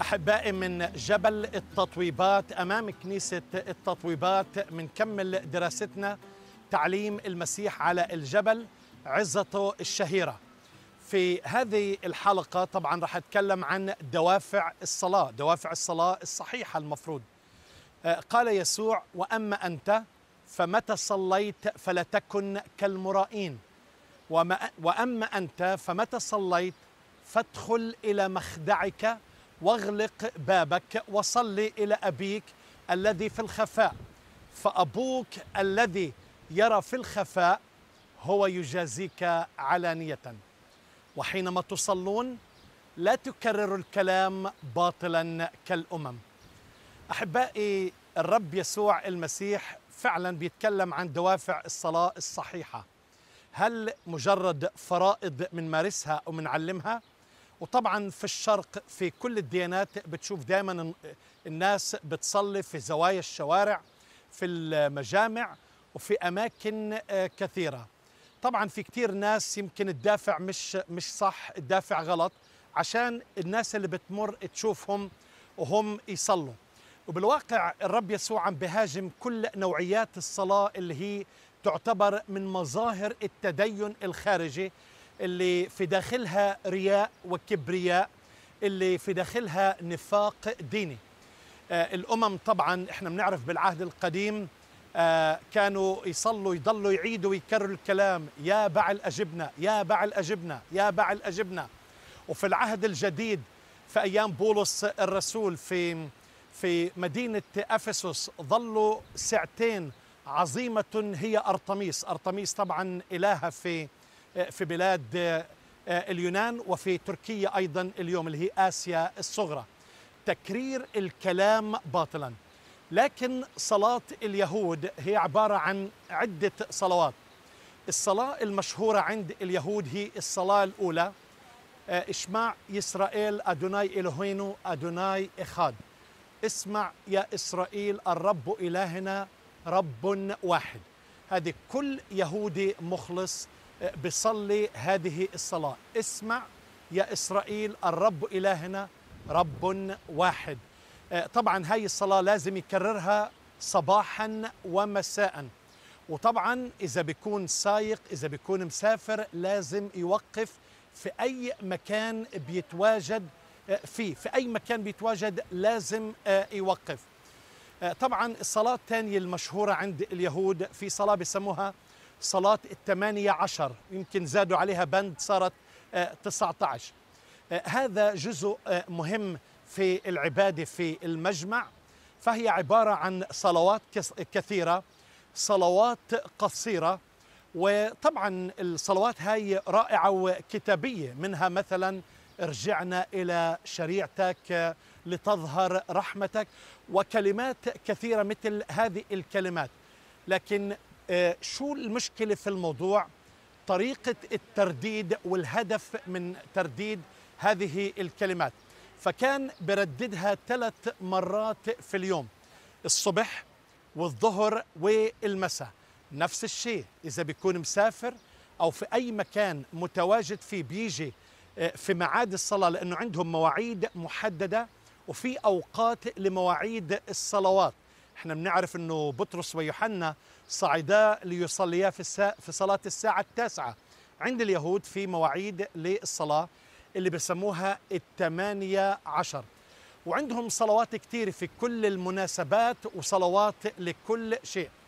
أحبائي من جبل التطويبات أمام كنيسة التطويبات منكمل دراستنا تعليم المسيح على الجبل عزته الشهيرة في هذه الحلقة طبعا رح أتكلم عن دوافع الصلاة دوافع الصلاة الصحيحة المفروض آه، قال يسوع وأما أنت فمتى صليت فلا تكن كالمرائين وأما أنت فمتى صليت فادخل إلى مخدعك واغلق بابك وصلي إلى أبيك الذي في الخفاء فأبوك الذي يرى في الخفاء هو يجازيك علانية وحينما تصلون لا تكرروا الكلام باطلا كالأمم أحبائي الرب يسوع المسيح فعلا بيتكلم عن دوافع الصلاة الصحيحة هل مجرد فرائض مارسها أو علمها وطبعا في الشرق في كل الديانات بتشوف دائما الناس بتصلي في زوايا الشوارع في المجامع وفي اماكن آه، كثيره طبعا في كثير ناس يمكن الدافع مش مش صح الدافع غلط عشان الناس اللي بتمر تشوفهم وهم يصلوا وبالواقع الرب يسوع عم بهاجم كل نوعيات الصلاة اللي هي تعتبر من مظاهر التدين الخارجي اللي في داخلها رياء وكبرياء اللي في داخلها نفاق ديني آه، الأمم طبعا احنا بنعرف بالعهد القديم آه، كانوا يصلوا يضلوا يعيدوا ويكرروا الكلام يا بعل أجبنا يا بعل أجبنا يا بعل أجبنا وفي العهد الجديد في أيام بولس الرسول في في مدينة أفسس ظلوا ساعتين عظيمة هي أرطميس أرطميس طبعا إلهة في في بلاد آه، اليونان وفي تركيا ايضا اليوم اللي هي اسيا الصغرى تكرير الكلام باطلا لكن صلاه اليهود هي عباره عن عده صلوات الصلاه المشهوره عند اليهود هي الصلاه الاولى آه، اشمع يسرائيل ادوناي الهينو ادوناي اخاد اسمع يا اسرائيل الرب الهنا رب واحد هذه كل يهودي مخلص بصلي هذه الصلاة اسمع يا إسرائيل الرب إلهنا رب واحد آه، طبعا هاي الصلاة لازم يكررها صباحا ومساء وطبعا إذا بيكون سايق إذا بيكون مسافر لازم يوقف في أي مكان بيتواجد آه، فيه في أي مكان بيتواجد لازم آه، يوقف طبعا الصلاة الثانية المشهورة عند اليهود في صلاة بيسموها صلاة الثمانية عشر يمكن زادوا عليها بند صارت 19 آه، آه، هذا جزء آه، مهم في العبادة في المجمع فهي عبارة عن صلوات كثيرة صلوات قصيرة وطبعا الصلوات هاي رائعة وكتابية منها مثلا ارجعنا إلى شريعتك لتظهر رحمتك وكلمات كثيرة مثل هذه الكلمات لكن آه، شو المشكله في الموضوع طريقه الترديد والهدف من ترديد هذه الكلمات فكان برددها ثلاث مرات في اليوم الصبح والظهر والمساء نفس الشيء اذا بيكون مسافر او في اي مكان متواجد فيه بيجي آه، في معاد الصلاه لانه عندهم مواعيد محدده وفي اوقات لمواعيد الصلوات احنا بنعرف انه بطرس ويوحنا صعدا ليصليا في, السا... في صلاة الساعة التاسعة عند اليهود في مواعيد للصلاة اللي بسموها الثمانية عشر وعندهم صلوات كتير في كل المناسبات وصلوات لكل شيء